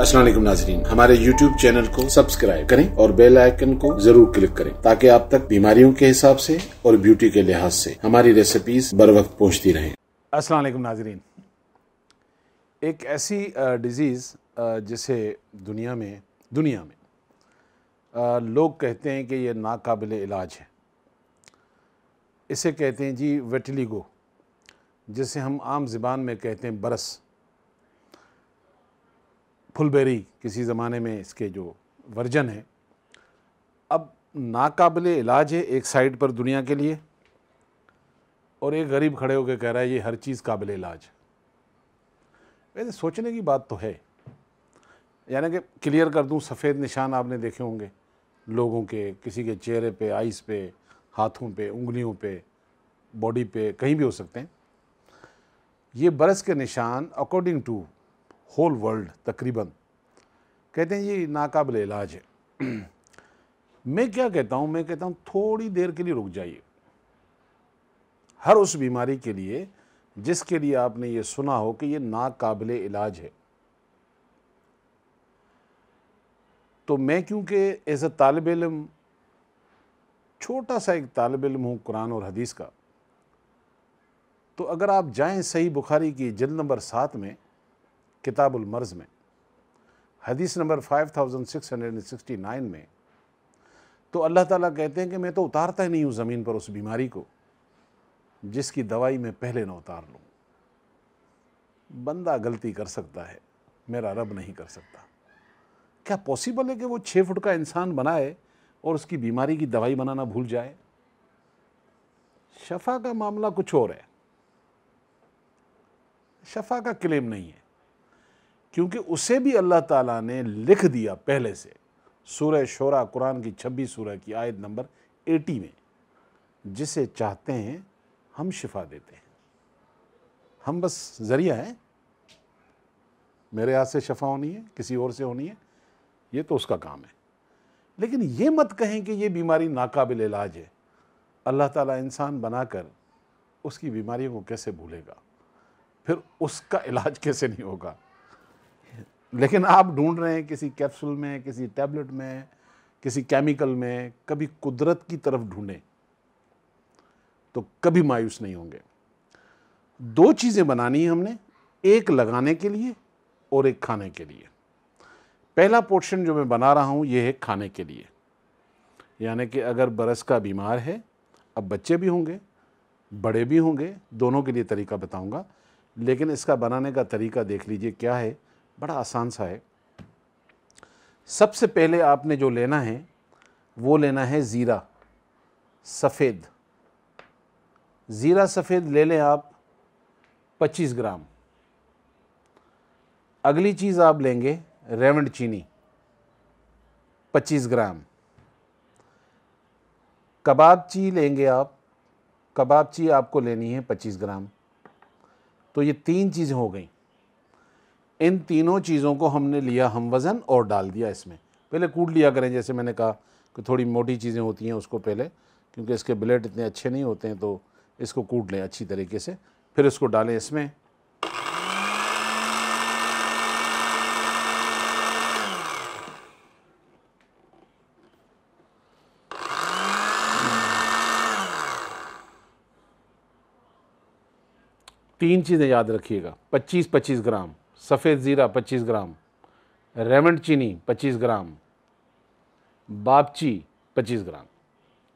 असलम नाजरीन हमारे YouTube channel को सब्सक्राइब करें और बेल आइकन को जरूर क्लिक करें ताकि आप तक बीमारियों के हिसाब से और ब्यूटी के लिहाज से हमारी रेसिपीज बर वक्त पहुँचती रहें असलम नाजरीन एक ऐसी डिज़ीज़ जिसे दुनिया में दुनिया में लोग कहते हैं कि ये नाकबिल इलाज है इसे कहते हैं जी वेटलीगो जिसे हम आम ज़बान में कहते हैं बरस फुलबेरी किसी ज़माने में इसके जो वर्जन है अब नाकबिल इलाज है एक साइड पर दुनिया के लिए और एक गरीब खड़े होकर कह रहा है ये हर चीज़ काबिल इलाज वैसे सोचने की बात तो है यानी कि क्लियर कर दूं सफ़ेद निशान आपने देखे होंगे लोगों के किसी के चेहरे पे आइस पे हाथों पे उंगलियों पे बॉडी पे कहीं भी हो सकते हैं ये बरस के निशान अकॉर्डिंग टू होल वर्ल्ड तकरीबन कहते हैं ये नाकबिल इलाज है मैं क्या कहता हूँ मैं कहता हूँ थोड़ी देर के लिए रुक जाइए हर उस बीमारी के लिए जिसके लिए आपने ये सुना हो कि ये नाकाबिल इलाज है तो मैं क्योंकि एज अ तालब इलम छोटा सा एक तालब इलम हूँ कुरान और हदीस का तो अगर आप जाएं सही बुखारी की जल्द नंबर सात में किताबुलमर्ज में हदीस नंबर 5669 में तो अल्लाह ताला कहते हैं कि मैं तो उतारता ही नहीं हूँ ज़मीन पर उस बीमारी को जिसकी दवाई मैं पहले ना उतार लूँ बंदा गलती कर सकता है मेरा रब नहीं कर सकता क्या पॉसिबल है कि वो छः फुट का इंसान बनाए और उसकी बीमारी की दवाई बनाना भूल जाए शफा का मामला कुछ और है शफा का क्लेम नहीं है क्योंकि उसे भी अल्लाह ताला ने लिख दिया पहले से सूरह शोरा कुरान की छब्बीस सूरह की आयत नंबर एटी में जिसे चाहते हैं हम शिफा देते हैं हम बस ज़रिया हैं मेरे हाथ से शफा होनी है किसी और से होनी है ये तो उसका काम है लेकिन ये मत कहें कि ये बीमारी नाकाबिल इलाज है अल्लाह ताला इंसान बनाकर उसकी बीमारियों को कैसे भूलेगा फिर उसका इलाज कैसे नहीं होगा लेकिन आप ढूंढ रहे हैं किसी कैप्सूल में किसी टैबलेट में किसी केमिकल में कभी कुदरत की तरफ ढूंढें तो कभी मायूस नहीं होंगे दो चीज़ें बनानी है हमने एक लगाने के लिए और एक खाने के लिए पहला पोर्शन जो मैं बना रहा हूँ ये है खाने के लिए यानी कि अगर बरस का बीमार है अब बच्चे भी होंगे बड़े भी होंगे दोनों के लिए तरीका बताऊँगा लेकिन इसका बनाने का तरीका देख लीजिए क्या है बड़ा आसान सा है सबसे पहले आपने जो लेना है वो लेना है ज़ीरा सफ़ेद ज़ीरा सफ़ेद ले लें आप 25 ग्राम अगली चीज़ आप लेंगे रेवंड चीनी 25 ग्राम कबाब ची लेंगे आप कबाब ची आपको लेनी है 25 ग्राम तो ये तीन चीज़ें हो गई इन तीनों चीज़ों को हमने लिया हम वज़न और डाल दिया इसमें पहले कूट लिया करें जैसे मैंने कहा कि थोड़ी मोटी चीज़ें होती हैं उसको पहले क्योंकि इसके ब्लेड इतने अच्छे नहीं होते हैं तो इसको कूट लें अच्छी तरीके से फिर इसको डालें इसमें तीन चीज़ें याद रखिएगा 25 25 ग्राम सफ़ेद ज़ीरा 25 ग्राम रेमंड चीनी 25 ग्राम बापची 25 ग्राम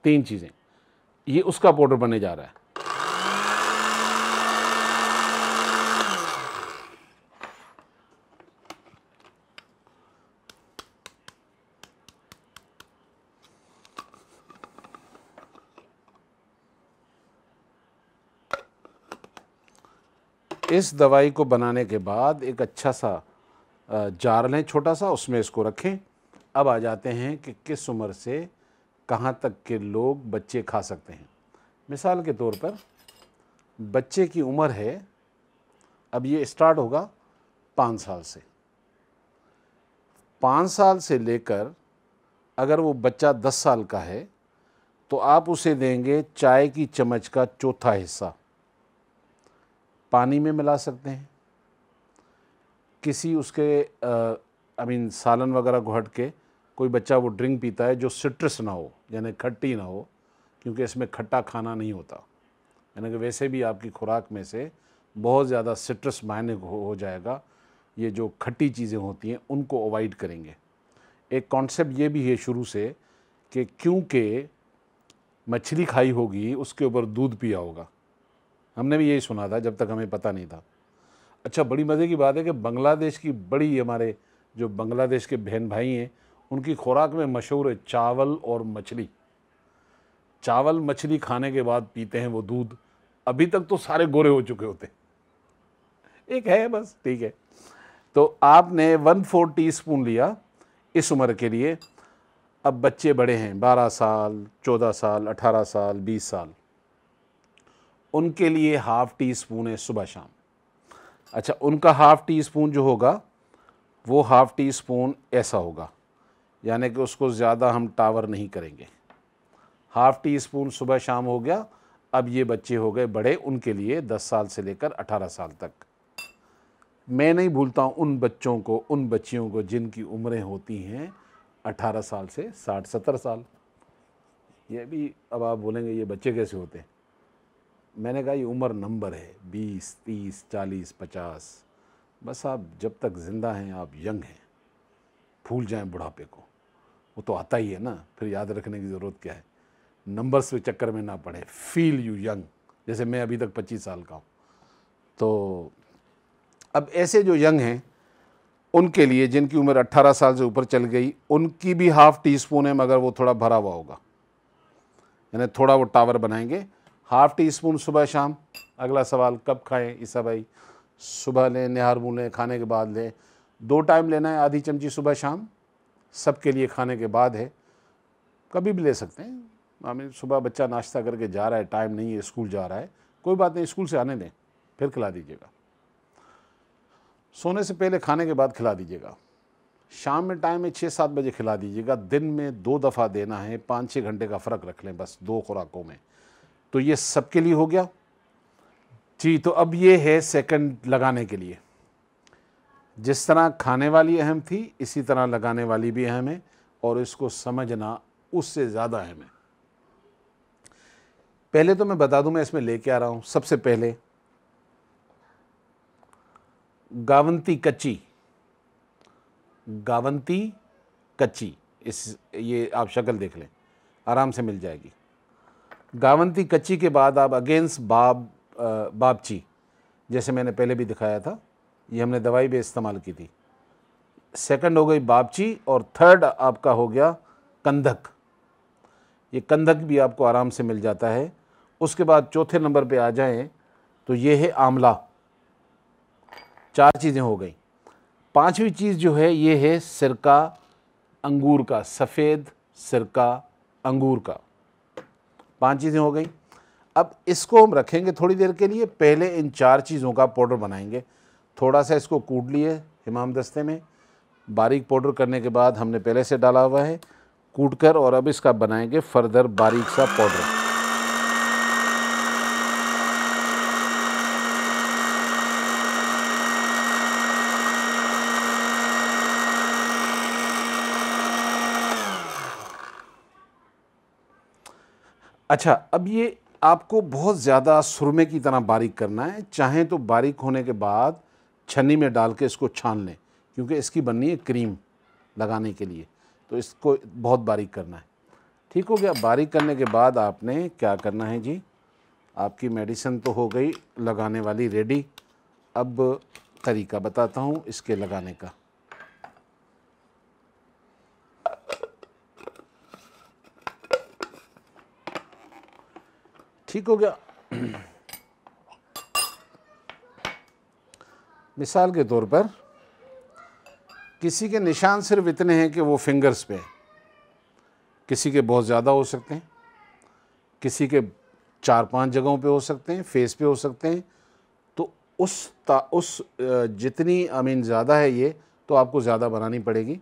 तीन चीज़ें ये उसका पाउडर बनने जा रहा है इस दवाई को बनाने के बाद एक अच्छा सा जार लें छोटा सा उसमें इसको रखें अब आ जाते हैं कि किस उम्र से कहाँ तक के लोग बच्चे खा सकते हैं मिसाल के तौर पर बच्चे की उम्र है अब ये स्टार्ट होगा पाँच साल से पाँच साल से लेकर अगर वो बच्चा दस साल का है तो आप उसे देंगे चाय की चम्मच का चौथा हिस्सा पानी में मिला सकते हैं किसी उसके आई मीन सालन वगैरह घोट के कोई बच्चा वो ड्रिंक पीता है जो सिट्रस ना हो यानी खट्टी ना हो क्योंकि इसमें खट्टा खाना नहीं होता यानी कि वैसे भी आपकी खुराक में से बहुत ज़्यादा सिट्रस मायने हो, हो जाएगा ये जो खट्टी चीज़ें होती हैं उनको अवॉइड करेंगे एक कॉन्सेप्ट ये भी है शुरू से कि क्योंकि मछली खाई होगी उसके ऊपर दूध पिया होगा हमने भी यही सुना था जब तक हमें पता नहीं था अच्छा बड़ी मज़े की बात है कि बांग्लादेश की बड़ी हमारे जो बांग्लादेश के बहन भाई हैं उनकी खुराक में मशहूर है चावल और मछली चावल मछली खाने के बाद पीते हैं वो दूध अभी तक तो सारे गोरे हो चुके होते एक है बस ठीक है तो आपने वन फोर टी स्पून लिया इस उम्र के लिए अब बच्चे बड़े हैं बारह साल चौदह साल अठारह साल बीस साल उनके लिए हाफ़ टी स्पून है सुबह शाम अच्छा उनका हाफ़ टी स्पून जो होगा वो हाफ़ टी स्पून ऐसा होगा यानी कि उसको ज़्यादा हम टावर नहीं करेंगे हाफ़ टी स्पून सुबह शाम हो गया अब ये बच्चे हो गए बड़े उनके लिए 10 साल से लेकर 18 साल तक मैं नहीं भूलता हूँ उन बच्चों को उन बच्चियों को जिनकी उम्रें होती हैं 18 साल से 60-70 साल ये भी अब आप बोलेंगे ये बच्चे कैसे होते हैं मैंने कहा ये उम्र नंबर है बीस तीस चालीस पचास बस आप जब तक ज़िंदा हैं आप यंग हैं भूल जाएं बुढ़ापे को वो तो आता ही है ना फिर याद रखने की ज़रूरत क्या है नंबर्स के चक्कर में ना पड़े फील यू यंग जैसे मैं अभी तक पच्चीस साल का हूँ तो अब ऐसे जो यंग हैं उनके लिए जिनकी उम्र 18 साल से ऊपर चल गई उनकी भी हाफ़ टी स्पून है मगर वो थोड़ा भरा हुआ होगा यानी थोड़ा वो टावर बनाएंगे हाफ़ टी स्पून सुबह शाम अगला सवाल कब खाएं ईसा भाई सुबह लें नहार मुँह लें खाने के बाद लें दो टाइम लेना है आधी चमची सुबह शाम सबके लिए खाने के बाद है कभी भी ले सकते हैं मामी सुबह बच्चा नाश्ता करके जा रहा है टाइम नहीं है स्कूल जा रहा है कोई बात नहीं स्कूल से आने दें फिर खिला दीजिएगा सोने से पहले खाने के बाद खिला दीजिएगा शाम में टाइम है छः सात बजे खिला दीजिएगा दिन में दो दफ़ा देना है पाँच छः घंटे का फ़र्क रख लें बस दो खुराकों में तो ये सबके लिए हो गया जी तो अब ये है सेकंड लगाने के लिए जिस तरह खाने वाली अहम थी इसी तरह लगाने वाली भी अहम है और इसको समझना उससे ज़्यादा अहम है पहले तो मैं बता दूं मैं इसमें लेके आ रहा हूं सबसे पहले गावंती कच्ची गावंती कच्ची इस ये आप शक्ल देख लें आराम से मिल जाएगी गावंती कच्ची के बाद आप अगेंस्ट बाब बाबची जैसे मैंने पहले भी दिखाया था ये हमने दवाई भी इस्तेमाल की थी सेकंड हो गई बाबची और थर्ड आपका हो गया कंधक ये कंधक भी आपको आराम से मिल जाता है उसके बाद चौथे नंबर पे आ जाएं तो ये है आंवला चार चीज़ें हो गई पांचवी चीज़ जो है ये है सिरका अंगूर का सफ़ेद सिरका अंगूर का पांच चीज़ें हो गई अब इसको हम रखेंगे थोड़ी देर के लिए पहले इन चार चीज़ों का पाउडर बनाएंगे थोड़ा सा इसको कूट लिए हिमाम दस्ते में बारीक पाउडर करने के बाद हमने पहले से डाला हुआ है कूट कर और अब इसका बनाएंगे फर्दर बारीक सा पाउडर अच्छा अब ये आपको बहुत ज़्यादा सुरमे की तरह बारीक करना है चाहें तो बारीक होने के बाद छन्नी में डाल के इसको छान लें क्योंकि इसकी बननी है क्रीम लगाने के लिए तो इसको बहुत बारीक करना है ठीक हो गया बारीक करने के बाद आपने क्या करना है जी आपकी मेडिसिन तो हो गई लगाने वाली रेडी अब तरीका बताता हूँ इसके लगाने का ठीक हो गया मिसाल के तौर पर किसी के निशान सिर्फ इतने हैं कि वो फिंगर्स पे किसी के बहुत ज़्यादा हो सकते हैं किसी के चार पांच जगहों पे हो सकते हैं फेस पे हो सकते हैं तो उस ता उस जितनी आई मीन ज़्यादा है ये तो आपको ज़्यादा बनानी पड़ेगी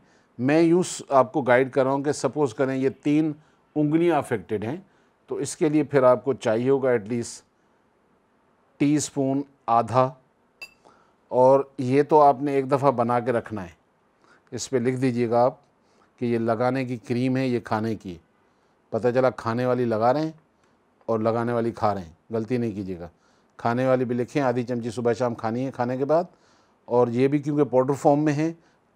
मैं यूँ आपको गाइड कर रहा हूँ कि सपोज़ करें ये तीन उंगलियाँ अफेक्टेड हैं तो इसके लिए फिर आपको चाहिए होगा एटलीस्ट टी स्पून आधा और ये तो आपने एक दफ़ा बना के रखना है इस पर लिख दीजिएगा आप कि ये लगाने की क्रीम है ये खाने की पता चला खाने वाली लगा रहे हैं और लगाने वाली खा रहे हैं गलती नहीं कीजिएगा खाने वाली भी लिखें आधी चमची सुबह शाम खानी है खाने के बाद और ये भी क्योंकि पाउडर फॉर्म में है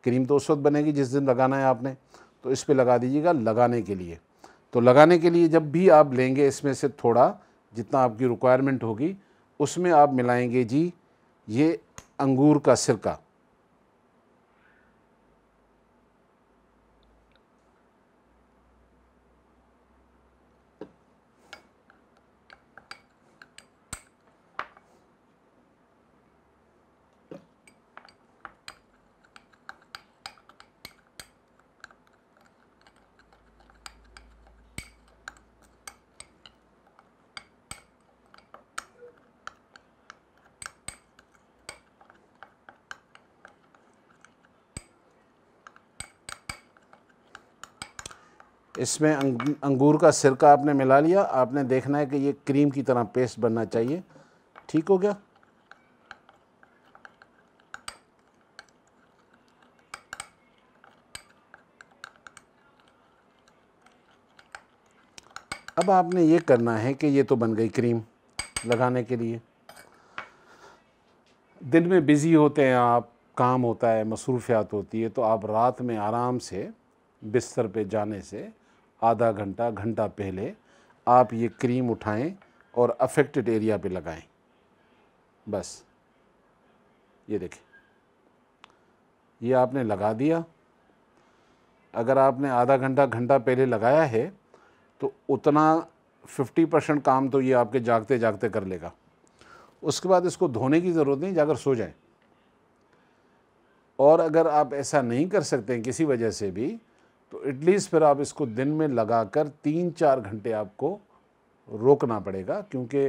क्रीम तो उस वक्त बनेगी जिस दिन लगाना है आपने तो इस पर लगा दीजिएगा लगाने के लिए तो लगाने के लिए जब भी आप लेंगे इसमें से थोड़ा जितना आपकी रिक्वायरमेंट होगी उसमें आप मिलाएंगे जी ये अंगूर का सिरका इसमें अंगूर का सिरका आपने मिला लिया आपने देखना है कि ये क्रीम की तरह पेस्ट बनना चाहिए ठीक हो गया अब आपने ये करना है कि ये तो बन गई क्रीम लगाने के लिए दिन में बिज़ी होते हैं आप काम होता है मसरूफियात होती है तो आप रात में आराम से बिस्तर पे जाने से आधा घंटा घंटा पहले आप ये क्रीम उठाएं और अफेक्टेड एरिया पे लगाएं बस ये देखें ये आपने लगा दिया अगर आपने आधा घंटा घंटा पहले लगाया है तो उतना 50 परसेंट काम तो ये आपके जागते जागते कर लेगा उसके बाद इसको धोने की ज़रूरत नहीं जाकर सो जाएं और अगर आप ऐसा नहीं कर सकते किसी वजह से भी तो एटलीस्ट फिर आप इसको दिन में लगाकर तीन चार घंटे आपको रोकना पड़ेगा क्योंकि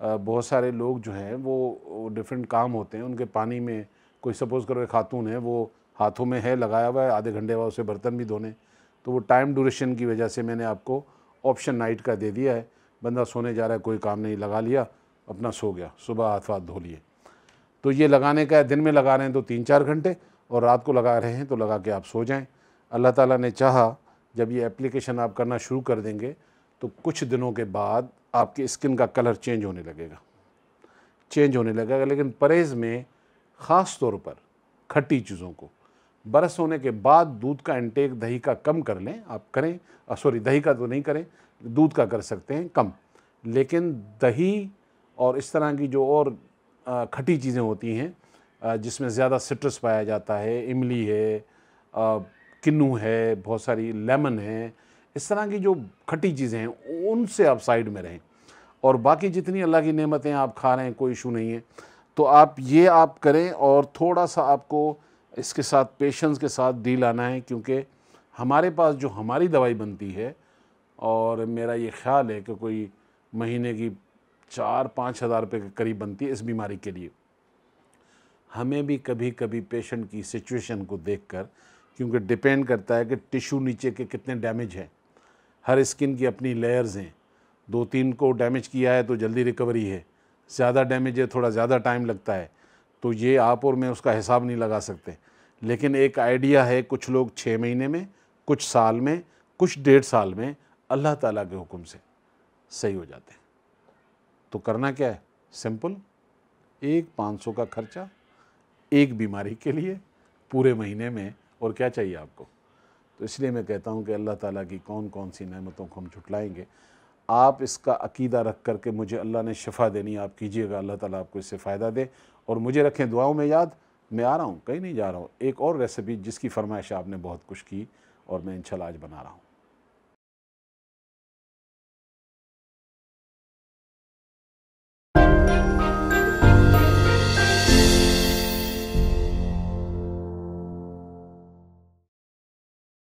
बहुत सारे लोग जो हैं वो डिफरेंट काम होते हैं उनके पानी में कोई सपोज़ करो एक खातून है वो हाथों में है लगाया हुआ है आधे घंटे बाद उसे बर्तन भी धोने तो वो टाइम ड्यूरेशन की वजह से मैंने आपको ऑप्शन नाइट का दे दिया है बंदा सोने जा रहा है कोई काम नहीं लगा लिया अपना सो गया सुबह हाथ हाथ धो लिए तो ये लगाने का है दिन में लगा रहे हैं तो तीन चार घंटे और रात को लगा रहे हैं तो लगा के आप सो जाएँ अल्लाह ताला ने चाहा जब ये एप्लीकेशन आप करना शुरू कर देंगे तो कुछ दिनों के बाद आपकी स्किन का कलर चेंज होने लगेगा चेंज होने लगेगा लेकिन परहेज़ में ख़ास तौर पर खट्टी चीज़ों को बरस होने के बाद दूध का इंटेक दही का कम कर लें आप करें सॉरी दही का तो नहीं करें दूध का कर सकते हैं कम लेकिन दही और इस तरह की जो और खटी चीज़ें होती हैं जिसमें ज़्यादा सिट्रस पाया जाता है इमली है किन्नू है बहुत सारी लेमन है इस तरह की जो खट्टी चीज़ें हैं उनसे आप साइड में रहें और बाकी जितनी अल्लाह की नेमतें आप खा रहे हैं कोई इशू नहीं है तो आप ये आप करें और थोड़ा सा आपको इसके साथ पेशेंस के साथ डील आना है क्योंकि हमारे पास जो हमारी दवाई बनती है और मेरा ये ख्याल है कि कोई महीने की चार पाँच हज़ार रुपये के करीब बनती है इस बीमारी के लिए हमें भी कभी कभी पेशेंट की सिचुएशन को देखकर क्योंकि डिपेंड करता है कि टिश्यू नीचे के कितने डैमेज हैं हर स्किन की अपनी लेयर्स हैं दो तीन को डैमेज किया है तो जल्दी रिकवरी है ज़्यादा डैमेज है थोड़ा ज़्यादा टाइम लगता है तो ये आप और मैं उसका हिसाब नहीं लगा सकते लेकिन एक आइडिया है कुछ लोग छः महीने में कुछ साल में कुछ डेढ़ साल में अल्लाह ताला के हुक्म से सही हो जाते हैं तो करना क्या है सिंपल एक पाँच सौ का खर्चा एक बीमारी के लिए पूरे महीने में और क्या चाहिए आपको तो इसलिए मैं कहता हूँ कि अल्लाह ताला की कौन कौन सी नेमतों को हम छुटलाएँगे आप इसका अकीदा रख कर के मुझे अल्लाह ने शफा देनी आप कीजिएगा अल्लाह ताला आपको इससे फ़ायदा दे और मुझे रखें दुआओं में याद मैं आ रहा हूँ कहीं नहीं जा रहा हूँ एक और रेसिपी जिसकी फरमाइश आपने बहुत कुछ की और मैं इंशाल्लाह आज बना रहा हूँ